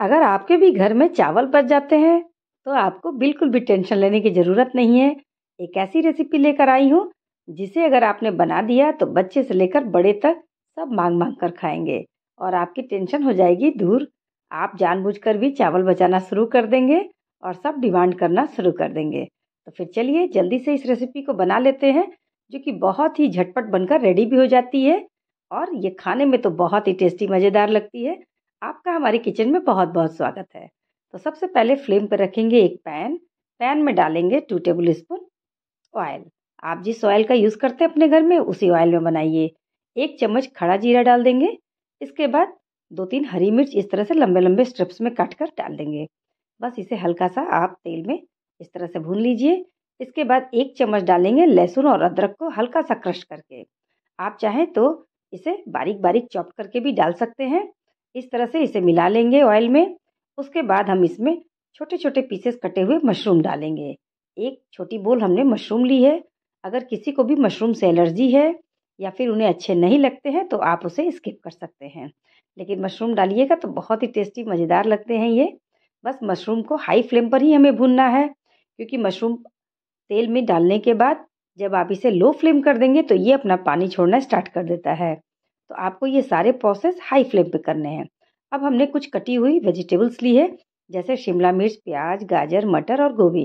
अगर आपके भी घर में चावल बच जाते हैं तो आपको बिल्कुल भी टेंशन लेने की ज़रूरत नहीं है एक ऐसी रेसिपी लेकर आई हूँ जिसे अगर आपने बना दिया तो बच्चे से लेकर बड़े तक सब मांग मांग कर खाएंगे और आपकी टेंशन हो जाएगी दूर आप जानबूझकर भी चावल बचाना शुरू कर देंगे और सब डिमांड करना शुरू कर देंगे तो फिर चलिए जल्दी से इस रेसिपी को बना लेते हैं जो कि बहुत ही झटपट बनकर रेडी भी हो जाती है और ये खाने में तो बहुत ही टेस्टी मज़ेदार लगती है आपका हमारे किचन में बहुत बहुत स्वागत है तो सबसे पहले फ्लेम पर रखेंगे एक पैन पैन में डालेंगे टू टेबल स्पून ऑयल आप जिस ऑयल का यूज़ करते हैं अपने घर में उसी ऑयल में बनाइए एक चम्मच खड़ा जीरा डाल देंगे इसके बाद दो तीन हरी मिर्च इस तरह से लंबे लंबे स्ट्रिप्स में काट कर डाल देंगे बस इसे हल्का सा आप तेल में इस तरह से भून लीजिए इसके बाद एक चम्मच डालेंगे लहसुन और अदरक को हल्का सा क्रश करके आप चाहें तो इसे बारीक बारीक चॉप करके भी डाल सकते हैं इस तरह से इसे मिला लेंगे ऑयल में उसके बाद हम इसमें छोटे छोटे पीसेस कटे हुए मशरूम डालेंगे एक छोटी बोल हमने मशरूम ली है अगर किसी को भी मशरूम से एलर्जी है या फिर उन्हें अच्छे नहीं लगते हैं तो आप उसे स्किप कर सकते हैं लेकिन मशरूम डालिएगा तो बहुत ही टेस्टी मज़ेदार लगते हैं ये बस मशरूम को हाई फ्लेम पर ही हमें भूनना है क्योंकि मशरूम तेल में डालने के बाद जब आप इसे लो फ्लेम कर देंगे तो ये अपना पानी छोड़ना स्टार्ट कर देता है तो आपको ये सारे प्रोसेस हाई फ्लेम पे करने हैं अब हमने कुछ कटी हुई वेजिटेबल्स ली है जैसे शिमला मिर्च प्याज गाजर मटर और गोभी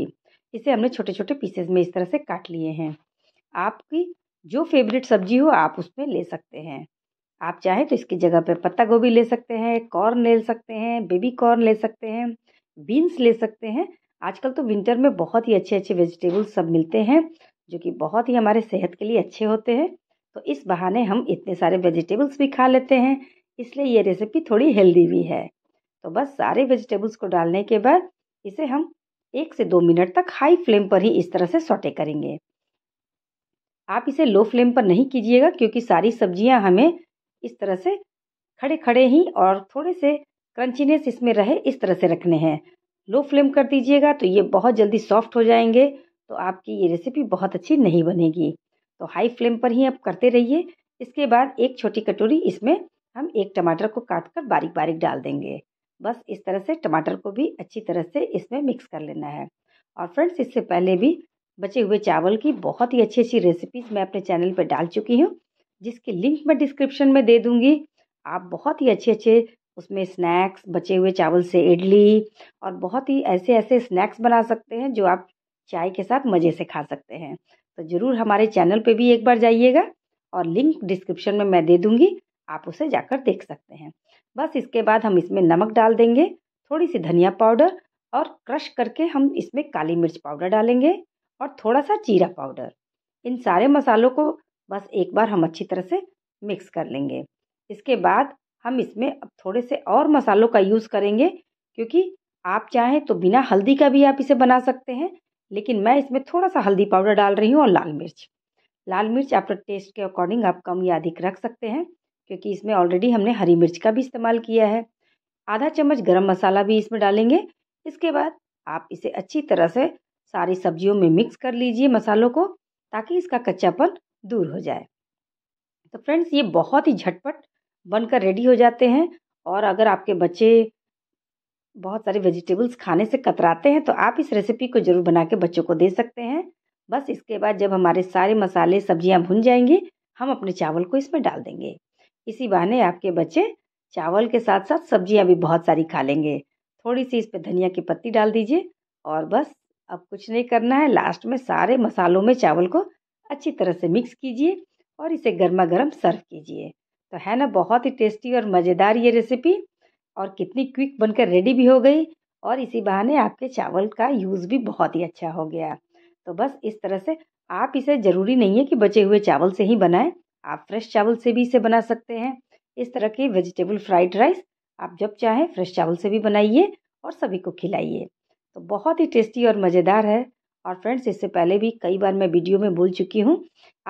इसे हमने छोटे छोटे पीसेस में इस तरह से काट लिए हैं आपकी जो फेवरेट सब्जी हो आप उसमें ले सकते हैं आप चाहें तो इसकी जगह पे पत्ता गोभी ले सकते हैं कॉर्न ले सकते हैं बेबी कॉर्न ले सकते हैं बीन्स ले सकते हैं आजकल तो विंटर में बहुत ही अच्छे अच्छे वेजिटेबल्स सब मिलते हैं जो कि बहुत ही हमारे सेहत के लिए अच्छे होते हैं तो इस बहाने हम इतने सारे वेजिटेबल्स भी खा लेते हैं इसलिए ये रेसिपी थोड़ी हेल्दी भी है तो बस सारे वेजिटेबल्स को डालने के बाद इसे हम एक से दो मिनट तक हाई फ्लेम पर ही इस तरह से सोटे करेंगे आप इसे लो फ्लेम पर नहीं कीजिएगा क्योंकि सारी सब्जियां हमें इस तरह से खड़े खड़े ही और थोड़े से क्रंचीनेस इसमें रहे इस तरह से रखने हैं लो फ्लेम कर दीजिएगा तो ये बहुत जल्दी सॉफ्ट हो जाएंगे तो आपकी ये रेसिपी बहुत अच्छी नहीं बनेगी तो हाई फ्लेम पर ही आप करते रहिए इसके बाद एक छोटी कटोरी इसमें हम एक टमाटर को काट कर बारीक बारीक डाल देंगे बस इस तरह से टमाटर को भी अच्छी तरह से इसमें मिक्स कर लेना है और फ्रेंड्स इससे पहले भी बचे हुए चावल की बहुत ही अच्छी अच्छी रेसिपीज़ मैं अपने चैनल पर डाल चुकी हूँ जिसकी लिंक मैं डिस्क्रिप्शन में दे दूँगी आप बहुत ही अच्छे अच्छे उसमें स्नैक्स बचे हुए चावल से इडली और बहुत ही ऐसे ऐसे स्नैक्स बना सकते हैं जो आप चाय के साथ मज़े से खा सकते हैं तो ज़रूर हमारे चैनल पे भी एक बार जाइएगा और लिंक डिस्क्रिप्शन में मैं दे दूँगी आप उसे जाकर देख सकते हैं बस इसके बाद हम इसमें नमक डाल देंगे थोड़ी सी धनिया पाउडर और क्रश करके हम इसमें काली मिर्च पाउडर डालेंगे और थोड़ा सा जीरा पाउडर इन सारे मसालों को बस एक बार हम अच्छी तरह से मिक्स कर लेंगे इसके बाद हम इसमें अब थोड़े से और मसालों का यूज़ करेंगे क्योंकि आप चाहें तो बिना हल्दी का भी आप इसे बना सकते हैं लेकिन मैं इसमें थोड़ा सा हल्दी पाउडर डाल रही हूँ और लाल मिर्च लाल मिर्च अपने टेस्ट के अकॉर्डिंग आप कम या अधिक रख सकते हैं क्योंकि इसमें ऑलरेडी हमने हरी मिर्च का भी इस्तेमाल किया है आधा चम्मच गरम मसाला भी इसमें डालेंगे इसके बाद आप इसे अच्छी तरह से सारी सब्जियों में मिक्स कर लीजिए मसालों को ताकि इसका कच्चापन दूर हो जाए तो फ्रेंड्स ये बहुत ही झटपट बनकर रेडी हो जाते हैं और अगर आपके बच्चे बहुत सारे वेजिटेबल्स खाने से कतराते हैं तो आप इस रेसिपी को ज़रूर बना के बच्चों को दे सकते हैं बस इसके बाद जब हमारे सारे मसाले सब्जियां भुन जाएंगी हम अपने चावल को इसमें डाल देंगे इसी बहाने आपके बच्चे चावल के साथ साथ सब्जियां भी बहुत सारी खा लेंगे थोड़ी सी इस पर धनिया की पत्ती डाल दीजिए और बस अब कुछ नहीं करना है लास्ट में सारे मसालों में चावल को अच्छी तरह से मिक्स कीजिए और इसे गर्मा गर्म सर्व कीजिए तो है ना बहुत ही टेस्टी और मज़ेदार ये रेसिपी और कितनी क्विक बनकर रेडी भी हो गई और इसी बहाने आपके चावल का यूज़ भी बहुत ही अच्छा हो गया तो बस इस तरह से आप इसे ज़रूरी नहीं है कि बचे हुए चावल से ही बनाएं आप फ्रेश चावल से भी इसे बना सकते हैं इस तरह की वेजिटेबल फ्राइड राइस आप जब चाहें फ्रेश चावल से भी बनाइए और सभी को खिलाइए तो बहुत ही टेस्टी और मज़ेदार है और फ्रेंड्स इससे पहले भी कई बार मैं वीडियो में बोल चुकी हूँ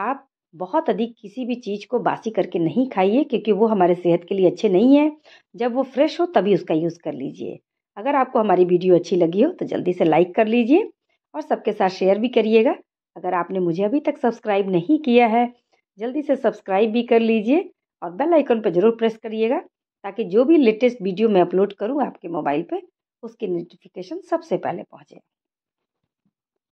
आप बहुत अधिक किसी भी चीज़ को बासी करके नहीं खाइए क्योंकि वो हमारे सेहत के लिए अच्छे नहीं है जब वो फ्रेश हो तभी उसका यूज़ कर लीजिए अगर आपको हमारी वीडियो अच्छी लगी हो तो जल्दी से लाइक कर लीजिए और सबके साथ शेयर भी करिएगा अगर आपने मुझे अभी तक सब्सक्राइब नहीं किया है जल्दी से सब्सक्राइब भी कर लीजिए और बेल आइकन पर ज़रूर प्रेस करिएगा ताकि जो भी लेटेस्ट वीडियो मैं अपलोड करूँ आपके मोबाइल पर उसकी नोटिफिकेशन सबसे पहले पहुँचे